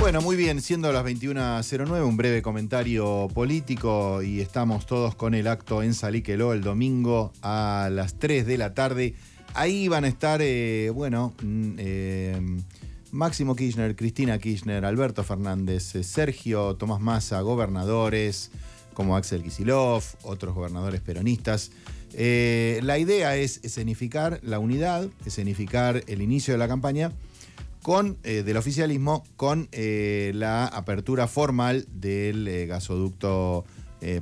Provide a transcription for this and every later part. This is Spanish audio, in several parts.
Bueno, muy bien, siendo las 21.09, un breve comentario político y estamos todos con el acto en Saliqueló el domingo a las 3 de la tarde. Ahí van a estar, eh, bueno, mm, eh, Máximo Kirchner, Cristina Kirchner, Alberto Fernández, eh, Sergio Tomás Massa, gobernadores como Axel Kisilov, otros gobernadores peronistas. la idea es escenificar la unidad, escenificar el inicio de la campaña eh, del oficialismo con eh, la apertura formal del eh, gasoducto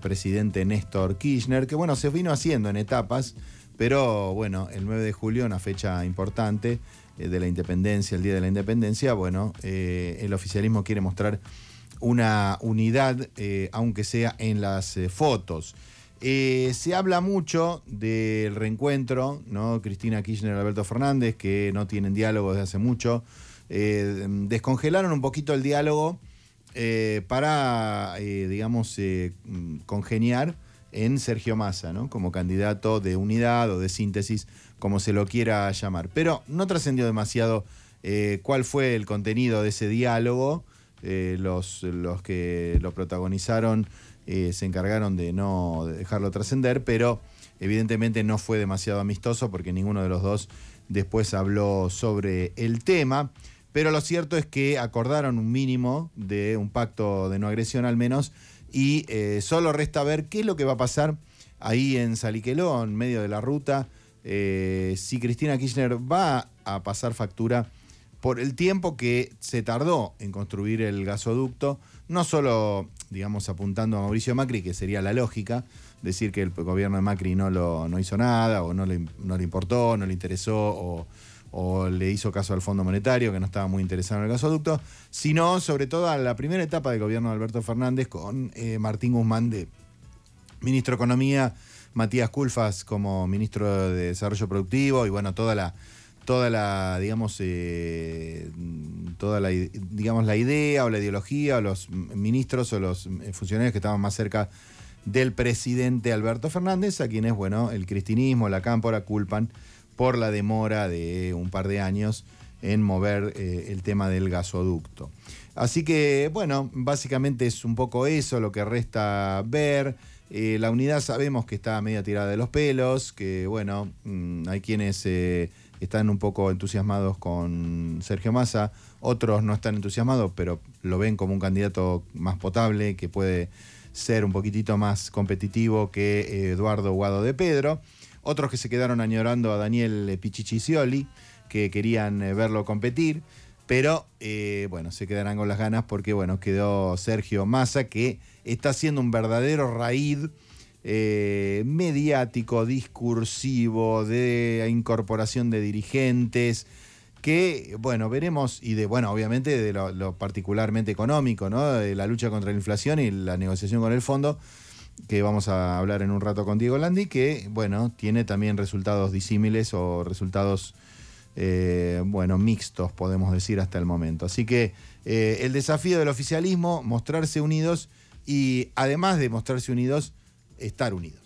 presidente Néstor Kirchner, que bueno, se vino haciendo en etapas, pero bueno, el 9 de julio, una fecha importante de la independencia, el Día de la Independencia, bueno, el oficialismo quiere mostrar una unidad, aunque sea en las fotos. Eh, se habla mucho del reencuentro, ¿no? Cristina Kirchner y Alberto Fernández, que no tienen diálogo desde hace mucho. Eh, descongelaron un poquito el diálogo eh, para, digamos, congeniar en Sergio Massa, ¿no? Como candidato de unidad o de síntesis, como se lo quiera llamar. Pero no trascendió demasiado cuál fue el contenido de ese diálogo. los, los que lo protagonizaron eh, se encargaron de no dejarlo trascender, pero evidentemente no fue demasiado amistoso porque ninguno de los dos después habló sobre el tema. Pero lo cierto es que acordaron un mínimo de un pacto de no agresión al menos y eh, solo resta ver qué es lo que va a pasar ahí en Saliqueló, en medio de la ruta, eh, si Cristina Kirchner va a pasar factura por el tiempo que se tardó en construir el gasoducto, no solo, digamos, apuntando a Mauricio Macri, que sería la lógica, decir que el gobierno de Macri no, no hizo nada, o no le, no le importó, no le interesó, o, le hizo caso al Fondo Monetario, que no estaba muy interesado en el gasoducto, sino sobre todo a la primera etapa del gobierno de Alberto Fernández con eh, Martín Guzmán de ministro de Economía, Matías Culfas como ministro de Desarrollo Productivo, y bueno, toda la toda la, digamos, eh, toda la, digamos, la idea o la ideología o los ministros o los eh, funcionarios que estaban más cerca del presidente Alberto Fernández, a quienes, bueno, el cristinismo, la cámpora culpan por la demora de un par de años en mover eh, el tema del gasoducto. Así que, bueno, básicamente es un poco eso lo que resta ver. la unidad sabemos que está a media tirada de los pelos, que, bueno, mm, hay quienes están un poco entusiasmados con Sergio Massa, otros no están entusiasmados, pero lo ven como un candidato más potable, que puede ser un poquitito más competitivo que eh, Eduardo Guado de Pedro, otros que se quedaron añorando a Daniel eh, Pichichicioli, que querían eh, verlo competir, pero bueno, se quedarán con las ganas porque bueno, quedó Sergio Massa, que está siendo un verdadero raíz eh, mediático, discursivo, de incorporación de dirigentes, que, bueno, veremos, y de, bueno, obviamente de lo, particularmente económico, ¿no? De la lucha contra la inflación y la negociación con el fondo, que vamos a hablar en un rato con Diego Landi, que, bueno, tiene también resultados disímiles o resultados... Eh, bueno, mixtos, podemos decir, hasta el momento. Así que eh, el desafío del oficialismo, mostrarse unidos y además de mostrarse unidos, estar unidos.